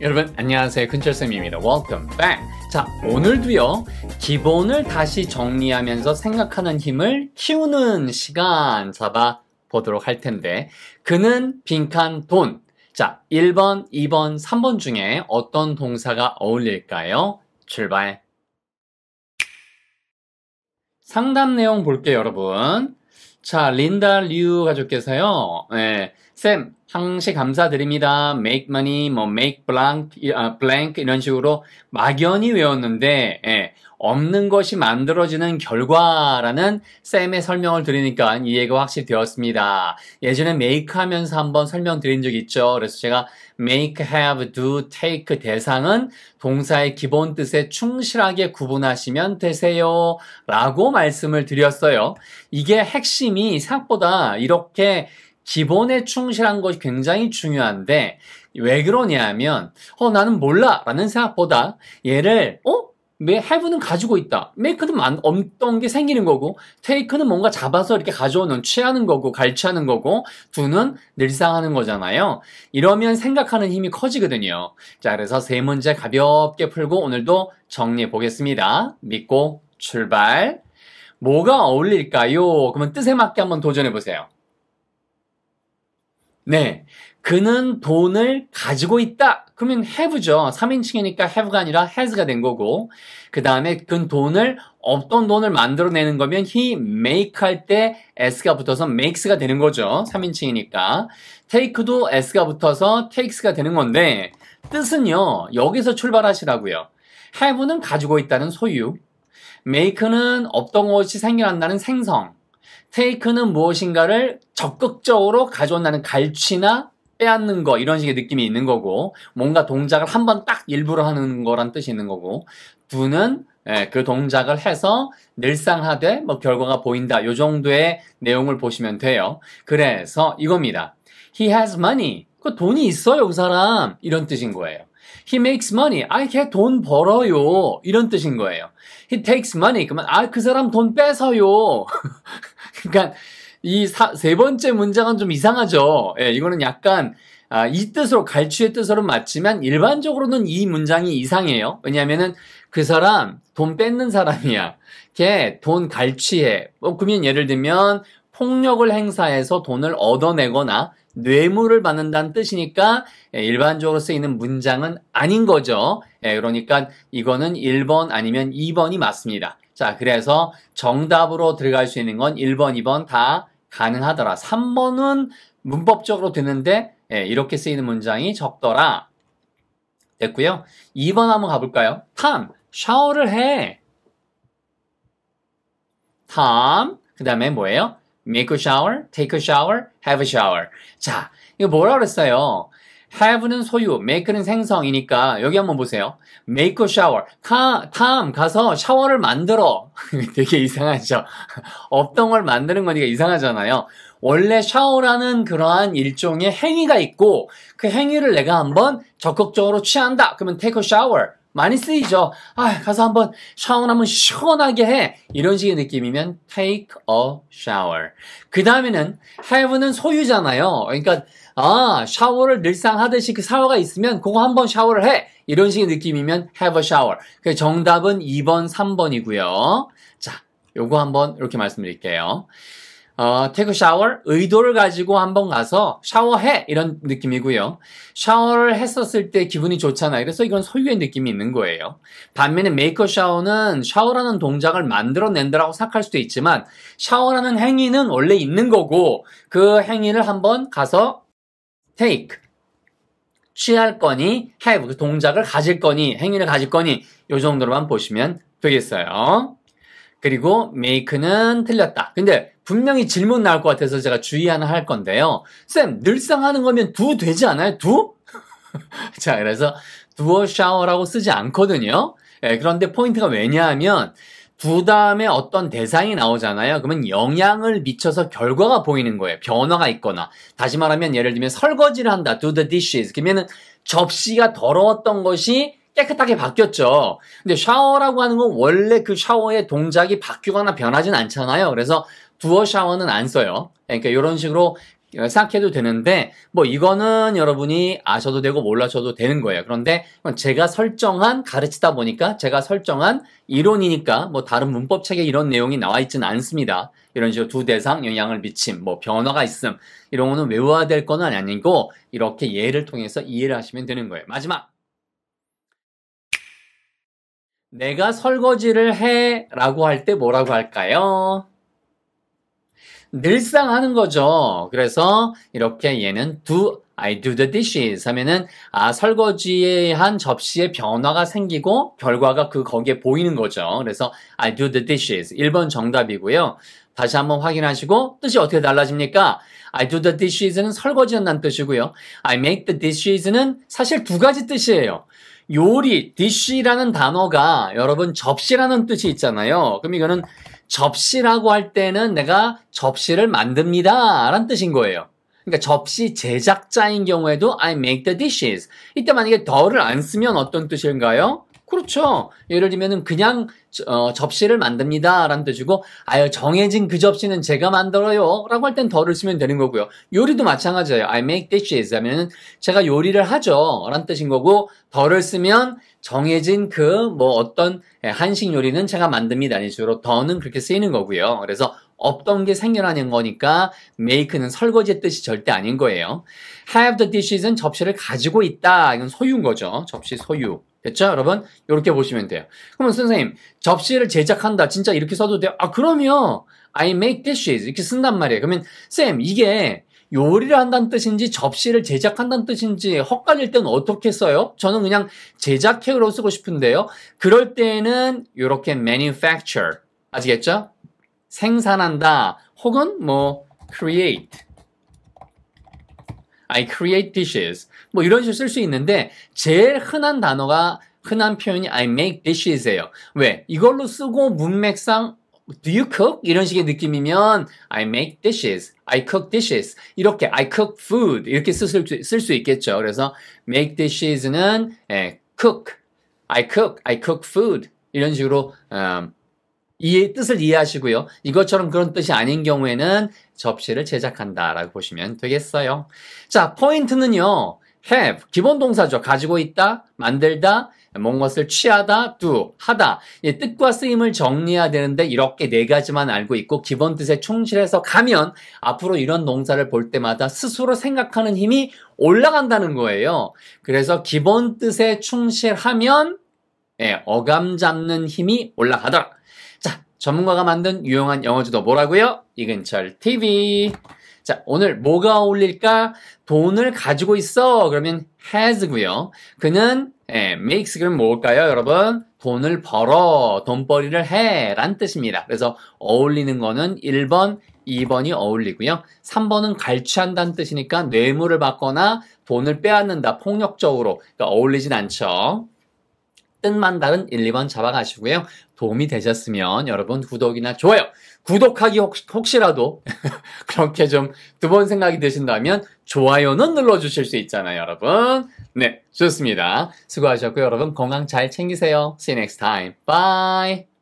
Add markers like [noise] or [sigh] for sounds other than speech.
여러분 안녕하세요 근철쌤입니다 welcome back 자 오늘도요 기본을 다시 정리하면서 생각하는 힘을 키우는 시간 잡아 보도록 할 텐데 그는 빈칸 돈 자, 1번, 2번, 3번 중에 어떤 동사가 어울릴까요? 출발! 상담 내용 볼게요, 여러분. 자, 린다 류 가족께서요. 네, 쌤, 항시 감사드립니다. make money, 뭐 make blank, 아, blank 이런 식으로 막연히 외웠는데 예, 없는 것이 만들어지는 결과라는 쌤의 설명을 들으니까 이해가 확실히 되었습니다. 예전에 make 하면서 한번 설명드린 적 있죠. 그래서 제가 make, have, do, take 대상은 동사의 기본 뜻에 충실하게 구분하시면 되세요. 라고 말씀을 드렸어요. 이게 핵심이 생각보다 이렇게 기본에 충실한 것이 굉장히 중요한데 왜 그러냐면 어 나는 몰라라는 생각보다 얘를 어 매, h a 는 가지고 있다. make는 없던 게 생기는 거고, 테이크는 뭔가 잡아서 이렇게 가져오는, 취하는 거고, 갈취하는 거고, d 는 늘상 하는 거잖아요. 이러면 생각하는 힘이 커지거든요. 자, 그래서 세 문제 가볍게 풀고 오늘도 정리해 보겠습니다. 믿고 출발. 뭐가 어울릴까요? 그러면 뜻에 맞게 한번 도전해 보세요. 네. 그는 돈을 가지고 있다. 그러면 have죠. 3인칭이니까 have가 아니라 has가 된 거고. 그 다음에 그 돈을, 없던 돈을 만들어내는 거면 he make 할 때 s가 붙어서 makes가 되는 거죠. 3인칭이니까. take도 s가 붙어서 takes가 되는 건데, 뜻은요, 여기서 출발하시라고요. have는 가지고 있다는 소유, make는 없던 것이 생겨난다는 생성, 테이크는 무엇인가를 적극적으로 가져온다는 갈취나 빼앗는 거 이런 식의 느낌이 있는 거고 뭔가 동작을 한번딱 일부러 하는 거란 뜻이 있는 거고 두는 예, 그 동작을 해서 늘상하되 뭐 결과가 보인다 요 정도의 내용을 보시면 돼요. 그래서 이겁니다. He has money. 그 돈이 있어요, 그 사람. 이런 뜻인 거예요. He makes money. 아, 걔돈 벌어요. 이런 뜻인 거예요. He takes money. 그러면 아, 그 사람 돈 뺏어요. [laughs] 그러니까 이 세 번째 문장은 좀 이상하죠. 예, 이거는 약간 아, 이 뜻으로 갈취의 뜻으로는 맞지만 일반적으로는 이 문장이 이상해요. 왜냐하면은 그 사람 돈 뺏는 사람이야. 걔 돈 갈취해. 뭐, 그러면 예를 들면 폭력을 행사해서 돈을 얻어내거나 뇌물을 받는다는 뜻이니까 예, 일반적으로 쓰이는 문장은 아닌 거죠. 예, 그러니까 이거는 1번 아니면 2번이 맞습니다. 자, 그래서 정답으로 들어갈 수 있는 건 1번, 2번 다 가능하더라. 3번은 문법적으로 되는데 예, 이렇게 쓰이는 문장이 적더라. 됐고요. 2번 한번 가볼까요? 탐, 샤워를 해. 탐, 그 다음에 뭐예요? make a shower, take a shower, have a shower. 자, 이거 뭐라 그랬어요? have는 소유, make는 생성이니까 여기 한번 보세요. make a shower. 가, 탐 가서 샤워를 만들어. [laughs] 되게 이상하죠. [laughs] 없던 걸 만드는 거니까 이상하잖아요. 원래 샤워라는 그러한 일종의 행위가 있고 그 행위를 내가 한번 적극적으로 취한다. 그러면 take a shower. 많이 쓰이죠. 아, 가서 한번 샤워나 한번 시원하게 해. 이런 식의 느낌이면 take a shower. 그 다음에는 have는 소유잖아요. 그러니까 아, 샤워를 늘상 하듯이 그 샤워가 있으면 그거 한번 샤워를 해. 이런 식의 느낌이면 have a shower. 그 정답은 2번, 3번이고요. 자, 요거 한번 이렇게 말씀드릴게요. 어, 테크 샤워 의도를 가지고 한번 가서 샤워해 이런 느낌이고요. 샤워를 했었을 때 기분이 좋잖아요. 그래서 이건 소유의 느낌이 있는 거예요. 반면에 메이커 샤워는 샤워라는 동작을 만들어낸다라고 생각할 수도 있지만 샤워라는 행위는 원래 있는 거고 그 행위를 한번 가서 take 취할 거니 have 그 동작을 가질 거니 행위를 가질 거니 이 정도로만 보시면 되겠어요. 그리고 make는 틀렸다. 근데 분명히 질문 나올 것 같아서 제가 주의 하나 할 건데요. 쌤, 늘상 하는 거면 do 되지 않아요? do? [laughs] 자, 그래서 do 샤워라고 쓰지 않거든요. 예, 그런데 포인트가 왜냐하면 두 다음에 어떤 대상이 나오잖아요. 그러면 영향을 미쳐서 결과가 보이는 거예요. 변화가 있거나. 다시 말하면 예를 들면 설거지를 한다. do the dishes. 그러면은 접시가 더러웠던 것이 깨끗하게 바뀌었죠. 근데 샤워라고 하는 건 원래 그 샤워의 동작이 바뀌거나 변하진 않잖아요. 그래서 두어 샤워는 안 써요. 그러니까 이런 식으로 생각해도 되는데 뭐 이거는 여러분이 아셔도 되고 몰라셔도 되는 거예요. 그런데 제가 설정한 가르치다 보니까 제가 설정한 이론이니까 뭐 다른 문법 책에 이런 내용이 나와 있지는 않습니다. 이런 식으로 두 대상 영향을 미침, 뭐 변화가 있음 이런 거는 외워야 될 거는 아니고 이렇게 예를 통해서 이해를 하시면 되는 거예요. 마지막 내가 설거지를 해 라고 할 때 뭐라고 할까요? 늘상 하는 거죠. 그래서 이렇게 얘는 do, I do the dishes 하면은 아, 설거지에 한 접시에 변화가 생기고 결과가 그 거기에 보이는 거죠. 그래서 I do the dishes 1번 정답이고요. 다시 한번 확인하시고 뜻이 어떻게 달라집니까? I do the dishes는 설거지였다는 뜻이고요. I make the dishes는 사실 두 가지 뜻이에요. 요리, dish라는 단어가 여러분 접시라는 뜻이 있잖아요. 그럼 이거는 접시라고 할 때는 내가 접시를 만듭니다. 라는 뜻인 거예요. 그러니까 접시 제작자인 경우에도 I make the dishes. 이때 만약에 더를 안 쓰면 어떤 뜻인가요? 그렇죠. 예를 들면은 그냥 어, 접시를 만듭니다라는 뜻이고 아유 정해진 그 접시는 제가 만들어요라고 할 땐 덜을 쓰면 되는 거고요. 요리도 마찬가지예요. I make dishes 하면은 제가 요리를 하죠라는 뜻인 거고 덜을 쓰면 정해진 그 뭐 어떤 예, 한식 요리는 제가 만듭니다는 식으로 더는 그렇게 쓰이는 거고요. 그래서 없던 게 생겨나는 거니까 make는 설거지의 뜻이 절대 아닌 거예요. have the dishes은 접시를 가지고 있다. 이건 소유인 거죠. 접시 소유. 됐죠? 여러분? 이렇게 보시면 돼요. 그러면 선생님, 접시를 제작한다. 진짜 이렇게 써도 돼요? 아, 그럼요. I make dishes. 이렇게 쓴단 말이에요. 그러면, 쌤, 이게 요리를 한다는 뜻인지 접시를 제작한다는 뜻인지 헛갈릴 때는 어떻게 써요? 저는 그냥 제작해로 쓰고 싶은데요. 그럴 때는 이렇게 manufacture. 아시겠죠? 생산한다. 혹은 뭐 create. I create dishes. 뭐 이런 식으로 쓸 수 있는데 제일 흔한 단어가 흔한 표현이 I make dishes예요. 왜? 이걸로 쓰고 문맥상 Do you cook? 이런 식의 느낌이면 I make dishes, I cook dishes 이렇게 I cook food 이렇게 쓸 수 있겠죠. 그래서 make dishes는 에, cook, I cook, I cook food 이런 식으로 음, 이 뜻을 이해하시고요. 이것처럼 그런 뜻이 아닌 경우에는 접시를 제작한다라고 보시면 되겠어요. 자, 포인트는요. have 기본 동사죠. 가지고 있다, 만들다, 뭔것을 취하다, do, 하다. 이 뜻과 쓰임을 정리해야 되는데 이렇게 네 가지만 알고 있고 기본 뜻에 충실해서 가면 앞으로 이런 동사를 볼 때마다 스스로 생각하는 힘이 올라간다는 거예요. 그래서 기본 뜻에 충실하면 예, 어감 잡는 힘이 올라가더라. 자, 전문가가 만든 유용한 영어지도 뭐라고요? 이근철 TV. 자, 오늘 뭐가 어울릴까? 돈을 가지고 있어. 그러면 has고요. 그는 예, makes 그럼 뭘까요, 여러분? 돈을 벌어, 돈벌이를 해, 란 뜻입니다. 그래서 어울리는 거는 1번, 2번이 어울리고요. 3번은 갈취한다는 뜻이니까 뇌물을 받거나 돈을 빼앗는다, 폭력적으로. 그러니까 어울리진 않죠. 뜻만 다른 1, 2번 잡아가시고요. 도움이 되셨으면 여러분 구독이나 좋아요. 구독하기 혹시, 라도 [laughs] 그렇게 좀 두 번 생각이 드신다면 좋아요는 눌러주실 수 있잖아요, 여러분. 네, 좋습니다. 수고하셨고요. 여러분 건강 잘 챙기세요. See you next time. Bye.